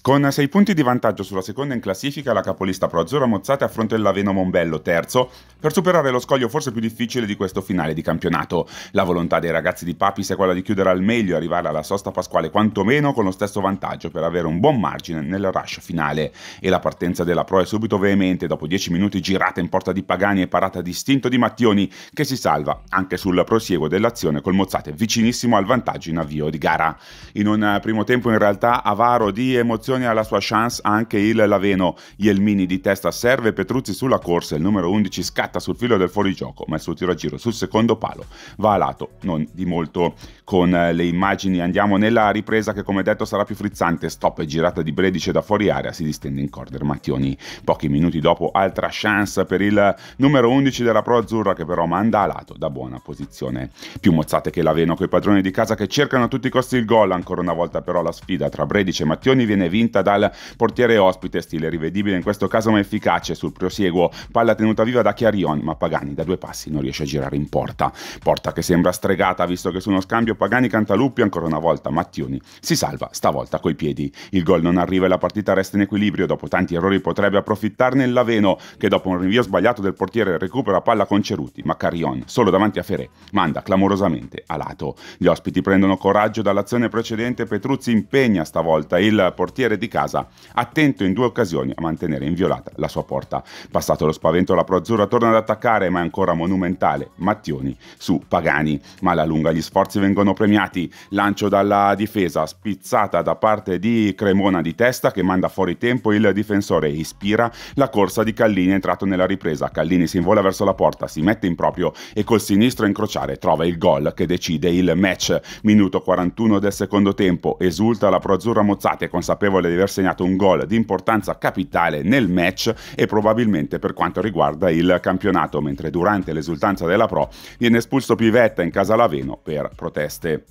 Con 6 punti di vantaggio sulla seconda in classifica, la capolista Pro Azzurra Mozzate affronta il Laveno Mombello terzo per superare lo scoglio forse più difficile di questo finale di campionato. La volontà dei ragazzi di Papis è quella di chiudere al meglio e arrivare alla sosta pasquale quantomeno con lo stesso vantaggio per avere un buon margine nel rush finale. E la partenza della Pro è subito veemente, dopo 10 minuti girata in porta di Pagani e parata distinto di Mattioni che si salva anche sul prosieguo dell'azione col Mozzate vicinissimo al vantaggio in avvio di gara. In un primo tempo in realtà avaro di emozioni situazione ha sua chance anche il Laveno. Ielmini di testa serve Petruzzi sulla corsa, il numero 11 scatta sul filo del fuorigioco, ma il suo tiro a giro sul secondo palo va a lato, non di molto con eh, le immagini. Andiamo nella ripresa che come detto sarà più frizzante, stop e girata di Bredice da fuori area, si distende in corder Mattioni. Pochi minuti dopo altra chance per il numero 11 della Pro Azzurra che però manda a lato da buona posizione. Più mozzate che Laveno coi padroni di casa che cercano a tutti i costi il gol, ancora una volta però la sfida tra Bredice e Mattioni viene vinta dal portiere ospite, stile rivedibile in questo caso ma efficace sul prosieguo, palla tenuta viva da Chiarion, ma Pagani da due passi non riesce a girare in porta, porta che sembra stregata visto che su uno scambio Pagani Cantaluppi ancora una volta Mattioni si salva stavolta coi piedi, il gol non arriva e la partita resta in equilibrio, dopo tanti errori potrebbe approfittarne il Laveno che dopo un rinvio sbagliato del portiere recupera palla con Ceruti, ma Carion solo davanti a Ferè, manda clamorosamente a lato, gli ospiti prendono coraggio dall'azione precedente, Petruzzi impegna stavolta il portiere portiere di casa, attento in due occasioni a mantenere inviolata la sua porta. Passato lo spavento, la Proazzurra torna ad attaccare, ma è ancora monumentale Mattioni su Pagani. Ma alla lunga gli sforzi vengono premiati. Lancio dalla difesa, spizzata da parte di Cremona di testa che manda fuori tempo il difensore e ispira la corsa di Callini entrato nella ripresa. Callini si invola verso la porta, si mette in proprio e col sinistro a incrociare trova il gol che decide il match. Minuto 41 del secondo tempo, esulta la Proazzurra Mozzate consapevole consapevole di aver segnato un gol di importanza capitale nel match e probabilmente per quanto riguarda il campionato, mentre durante l'esultanza della Pro viene espulso Pivetta in casa Laveno per proteste.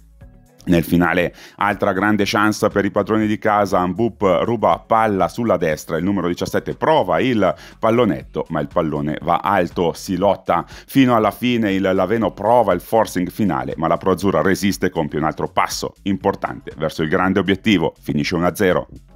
Nel finale, altra grande chance per i padroni di casa. Ambup ruba palla sulla destra. Il numero 17 prova il pallonetto, ma il pallone va alto. Si lotta fino alla fine. Il Laveno prova il forcing finale, ma la Pro Azzurra resiste e compie un altro passo importante verso il grande obiettivo. Finisce 1-0.